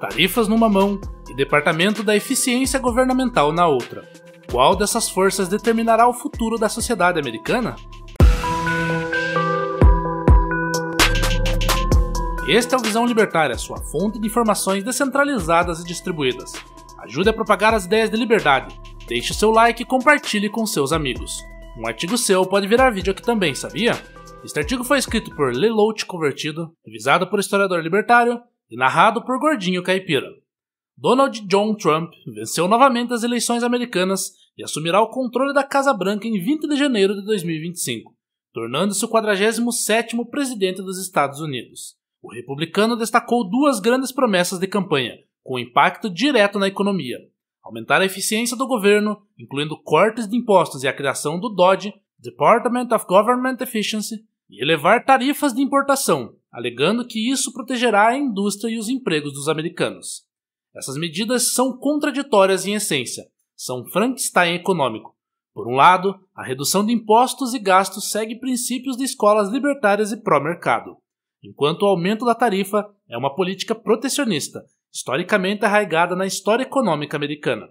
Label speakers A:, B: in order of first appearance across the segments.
A: tarifas numa mão e Departamento da Eficiência Governamental na outra. Qual dessas forças determinará o futuro da sociedade americana? Este é o Visão Libertária, sua fonte de informações descentralizadas e distribuídas. Ajude a propagar as ideias de liberdade. Deixe seu like e compartilhe com seus amigos. Um artigo seu pode virar vídeo aqui também, sabia? Este artigo foi escrito por Leloach Convertido, revisado por historiador libertário e narrado por Gordinho Caipira. Donald John Trump venceu novamente as eleições americanas e assumirá o controle da Casa Branca em 20 de janeiro de 2025, tornando-se o 47º presidente dos Estados Unidos. O republicano destacou duas grandes promessas de campanha, com impacto direto na economia: aumentar a eficiência do governo, incluindo cortes de impostos e a criação do DOGE, Department of Government Efficiency, e elevar tarifas de importação, alegando que isso protegerá a indústria e os empregos dos americanos. Essas medidas são contraditórias em essência, são Frankenstein econômico. Por um lado, a redução de impostos e gastos segue princípios de escolas libertárias e pró-mercado, enquanto o aumento da tarifa é uma política protecionista, historicamente arraigada na história econômica americana.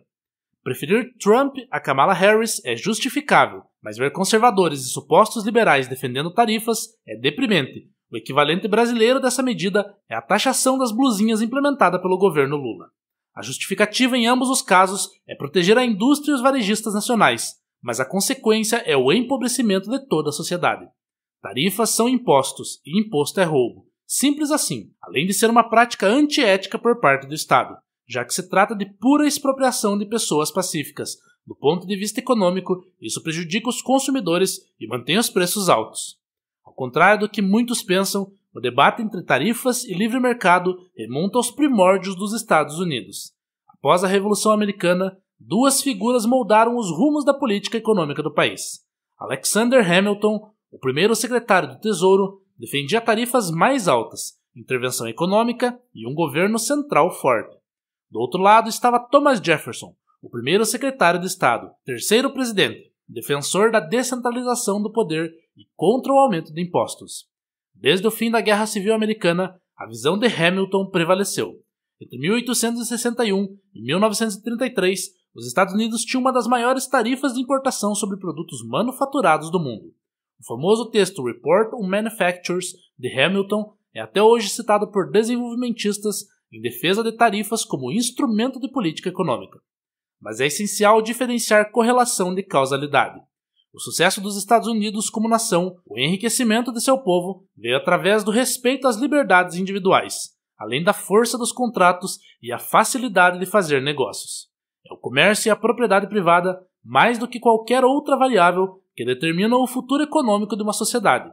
A: Preferir Trump a Kamala Harris é justificável, mas ver conservadores e supostos liberais defendendo tarifas é deprimente, o equivalente brasileiro dessa medida é a taxação das blusinhas implementada pelo governo Lula. A justificativa em ambos os casos é proteger a indústria e os varejistas nacionais, mas a consequência é o empobrecimento de toda a sociedade. Tarifas são impostos e imposto é roubo. Simples assim, além de ser uma prática antiética por parte do Estado, já que se trata de pura expropriação de pessoas pacíficas. Do ponto de vista econômico, isso prejudica os consumidores e mantém os preços altos contrário do que muitos pensam, o debate entre tarifas e livre mercado remonta aos primórdios dos Estados Unidos. Após a Revolução Americana, duas figuras moldaram os rumos da política econômica do país. Alexander Hamilton, o primeiro secretário do Tesouro, defendia tarifas mais altas, intervenção econômica e um governo central forte. Do outro lado estava Thomas Jefferson, o primeiro secretário de Estado, terceiro presidente, defensor da descentralização do poder e contra o aumento de impostos. Desde o fim da Guerra Civil Americana, a visão de Hamilton prevaleceu. Entre 1861 e 1933, os Estados Unidos tinham uma das maiores tarifas de importação sobre produtos manufaturados do mundo. O famoso texto Report on Manufactures de Hamilton é até hoje citado por desenvolvimentistas em defesa de tarifas como instrumento de política econômica. Mas é essencial diferenciar correlação de causalidade. O sucesso dos Estados Unidos como nação, o enriquecimento de seu povo, veio através do respeito às liberdades individuais, além da força dos contratos e a facilidade de fazer negócios. É o comércio e a propriedade privada, mais do que qualquer outra variável, que determina o futuro econômico de uma sociedade.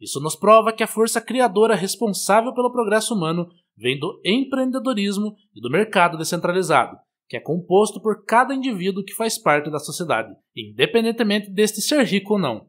A: Isso nos prova que a força criadora responsável pelo progresso humano vem do empreendedorismo e do mercado descentralizado, que é composto por cada indivíduo que faz parte da sociedade, independentemente deste ser rico ou não.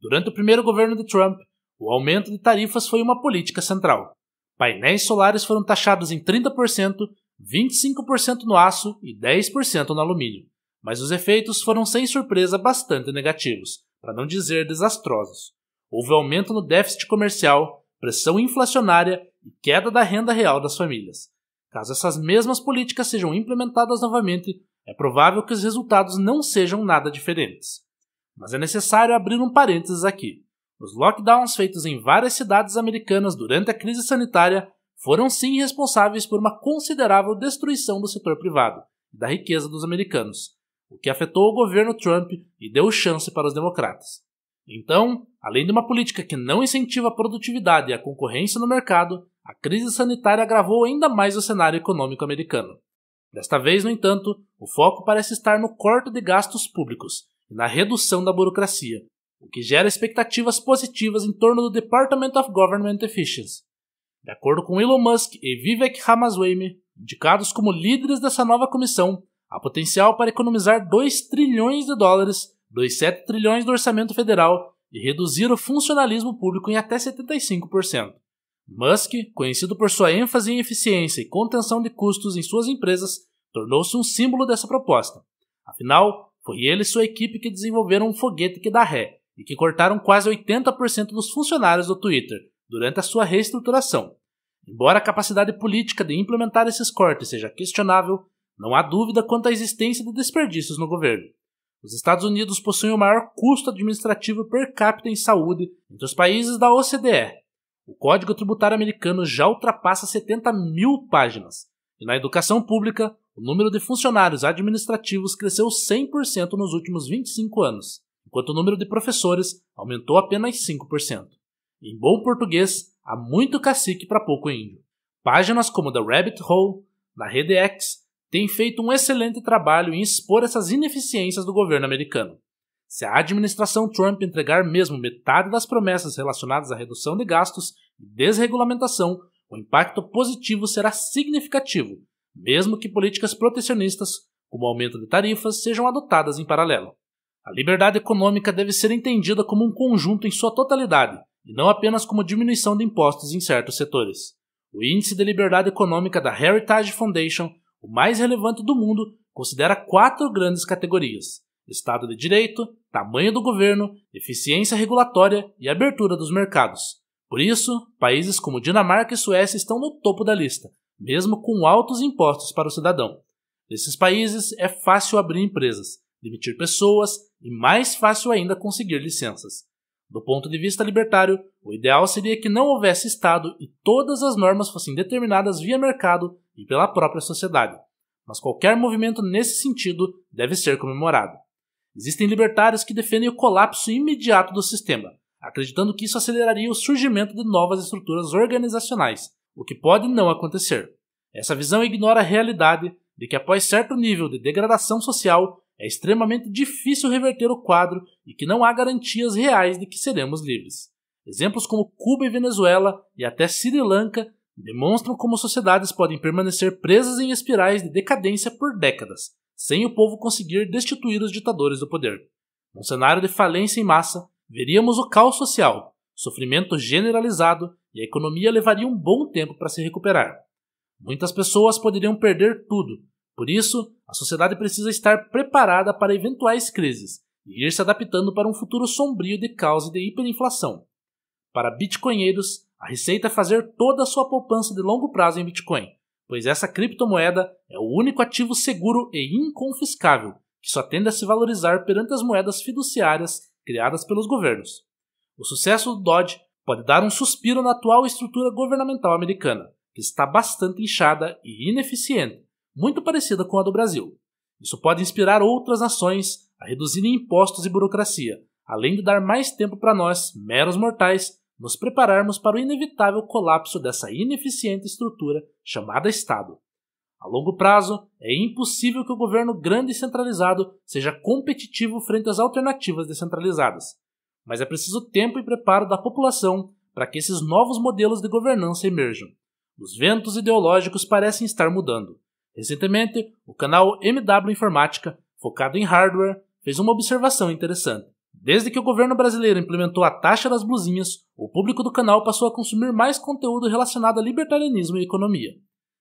A: Durante o primeiro governo de Trump, o aumento de tarifas foi uma política central. Painéis solares foram taxados em 30%, 25% no aço e 10% no alumínio, mas os efeitos foram sem surpresa bastante negativos, para não dizer desastrosos. Houve aumento no déficit comercial, pressão inflacionária e queda da renda real das famílias. Caso essas mesmas políticas sejam implementadas novamente, é provável que os resultados não sejam nada diferentes. Mas é necessário abrir um parênteses aqui. Os lockdowns feitos em várias cidades americanas durante a crise sanitária foram sim responsáveis por uma considerável destruição do setor privado e da riqueza dos americanos, o que afetou o governo Trump e deu chance para os democratas. Então, além de uma política que não incentiva a produtividade e a concorrência no mercado, a crise sanitária agravou ainda mais o cenário econômico americano. Desta vez, no entanto, o foco parece estar no corte de gastos públicos e na redução da burocracia, o que gera expectativas positivas em torno do Department of Government Efficiency. De acordo com Elon Musk e Vivek Ramaswamy, indicados como líderes dessa nova comissão, há potencial para economizar 2 trilhões de dólares, 2,7 trilhões do orçamento federal e reduzir o funcionalismo público em até 75%. Musk, conhecido por sua ênfase em eficiência e contenção de custos em suas empresas, tornou-se um símbolo dessa proposta. Afinal, foi ele e sua equipe que desenvolveram um foguete que dá ré e que cortaram quase 80% dos funcionários do Twitter durante a sua reestruturação. Embora a capacidade política de implementar esses cortes seja questionável, não há dúvida quanto à existência de desperdícios no governo. Os Estados Unidos possuem o maior custo administrativo per capita em saúde entre os países da OCDE, o Código Tributário americano já ultrapassa 70 mil páginas, e na educação pública, o número de funcionários administrativos cresceu 100% nos últimos 25 anos, enquanto o número de professores aumentou apenas 5%. Em bom português, há muito cacique para pouco índio. Páginas como The Rabbit Hole, da Rede X, têm feito um excelente trabalho em expor essas ineficiências do governo americano. Se a administração Trump entregar mesmo metade das promessas relacionadas à redução de gastos e desregulamentação, o impacto positivo será significativo, mesmo que políticas protecionistas, como aumento de tarifas, sejam adotadas em paralelo. A liberdade econômica deve ser entendida como um conjunto em sua totalidade, e não apenas como diminuição de impostos em certos setores. O Índice de Liberdade Econômica da Heritage Foundation, o mais relevante do mundo, considera quatro grandes categorias: Estado de Direito, tamanho do governo, eficiência regulatória e abertura dos mercados. Por isso, países como Dinamarca e Suécia estão no topo da lista, mesmo com altos impostos para o cidadão. Nesses países é fácil abrir empresas, demitir pessoas e mais fácil ainda conseguir licenças. Do ponto de vista libertário, o ideal seria que não houvesse Estado e todas as normas fossem determinadas via mercado e pela própria sociedade. Mas qualquer movimento nesse sentido deve ser comemorado. Existem libertários que defendem o colapso imediato do sistema, acreditando que isso aceleraria o surgimento de novas estruturas organizacionais, o que pode não acontecer. Essa visão ignora a realidade de que, após certo nível de degradação social, é extremamente difícil reverter o quadro e que não há garantias reais de que seremos livres. Exemplos como Cuba e Venezuela e até Sri Lanka demonstram como sociedades podem permanecer presas em espirais de decadência por décadas, sem o povo conseguir destituir os ditadores do poder. Num cenário de falência em massa, veríamos o caos social, sofrimento generalizado e a economia levaria um bom tempo para se recuperar. Muitas pessoas poderiam perder tudo, por isso, a sociedade precisa estar preparada para eventuais crises e ir se adaptando para um futuro sombrio de caos e de hiperinflação. Para bitcoinheiros, a receita é fazer toda a sua poupança de longo prazo em Bitcoin, pois essa criptomoeda é o único ativo seguro e inconfiscável, que só tende a se valorizar perante as moedas fiduciárias criadas pelos governos. O sucesso do Dodge pode dar um suspiro na atual estrutura governamental americana, que está bastante inchada e ineficiente, muito parecida com a do Brasil. Isso pode inspirar outras nações a reduzirem impostos e burocracia, além de dar mais tempo para nós, meros mortais, nos prepararmos para o inevitável colapso dessa ineficiente estrutura chamada Estado. A longo prazo, é impossível que o governo grande e centralizado seja competitivo frente às alternativas descentralizadas. Mas é preciso tempo e preparo da população para que esses novos modelos de governança emerjam. Os ventos ideológicos parecem estar mudando. Recentemente, o canal MW Informática, focado em hardware, fez uma observação interessante. Desde que o governo brasileiro implementou a taxa das blusinhas, o público do canal passou a consumir mais conteúdo relacionado a libertarianismo e economia.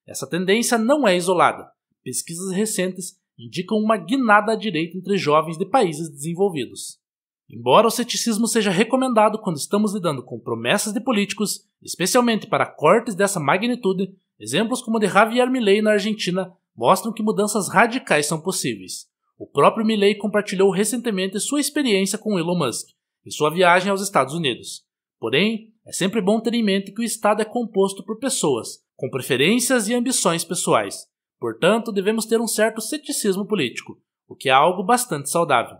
A: Essa tendência não é isolada. Pesquisas recentes indicam uma guinada à direita entre jovens de países desenvolvidos. Embora o ceticismo seja recomendado quando estamos lidando com promessas de políticos, especialmente para cortes dessa magnitude, exemplos como o de Javier Milei na Argentina mostram que mudanças radicais são possíveis. O próprio Milley compartilhou recentemente sua experiência com Elon Musk e sua viagem aos Estados Unidos. Porém, é sempre bom ter em mente que o Estado é composto por pessoas, com preferências e ambições pessoais. Portanto, devemos ter um certo ceticismo político, o que é algo bastante saudável.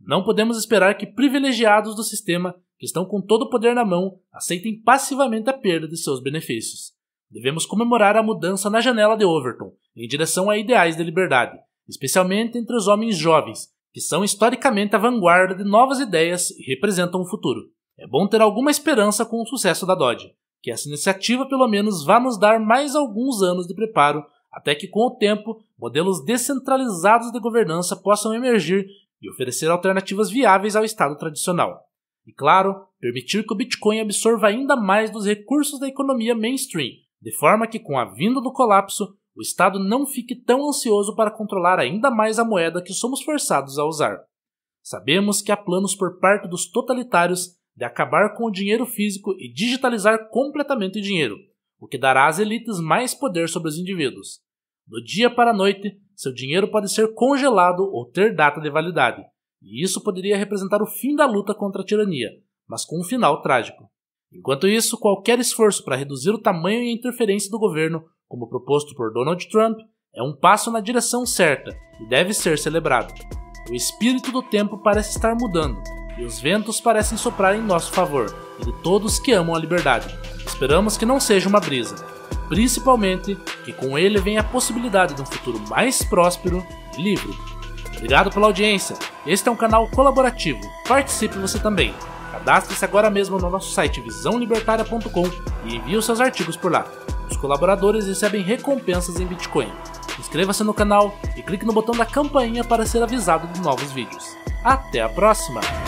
A: Não podemos esperar que privilegiados do sistema, que estão com todo o poder na mão, aceitem passivamente a perda de seus benefícios. Devemos comemorar a mudança na janela de Overton, em direção a ideais de liberdade, especialmente entre os homens jovens, que são historicamente a vanguarda de novas ideias e representam o futuro. É bom ter alguma esperança com o sucesso da Dodge, que essa iniciativa pelo menos vá nos dar mais alguns anos de preparo, até que com o tempo modelos descentralizados de governança possam emergir e oferecer alternativas viáveis ao Estado tradicional. E claro, permitir que o Bitcoin absorva ainda mais dos recursos da economia mainstream, de forma que com a vinda do colapso o Estado não fique tão ansioso para controlar ainda mais a moeda que somos forçados a usar. Sabemos que há planos por parte dos totalitários de acabar com o dinheiro físico e digitalizar completamente o dinheiro, o que dará às elites mais poder sobre os indivíduos. Do dia para a noite, seu dinheiro pode ser congelado ou ter data de validade, e isso poderia representar o fim da luta contra a tirania, mas com um final trágico. Enquanto isso, qualquer esforço para reduzir o tamanho e a interferência do governo como proposto por Donald Trump, é um passo na direção certa e deve ser celebrado. O espírito do tempo parece estar mudando e os ventos parecem soprar em nosso favor e de todos que amam a liberdade. Esperamos que não seja uma brisa, principalmente que com ele venha a possibilidade de um futuro mais próspero e livre. Obrigado pela audiência. Este é um canal colaborativo. Participe você também. Cadastre-se agora mesmo no nosso site visãolibertaria.com e envie os seus artigos por lá. Os colaboradores recebem recompensas em Bitcoin. Inscreva-se no canal e clique no botão da campainha para ser avisado de novos vídeos. Até a próxima!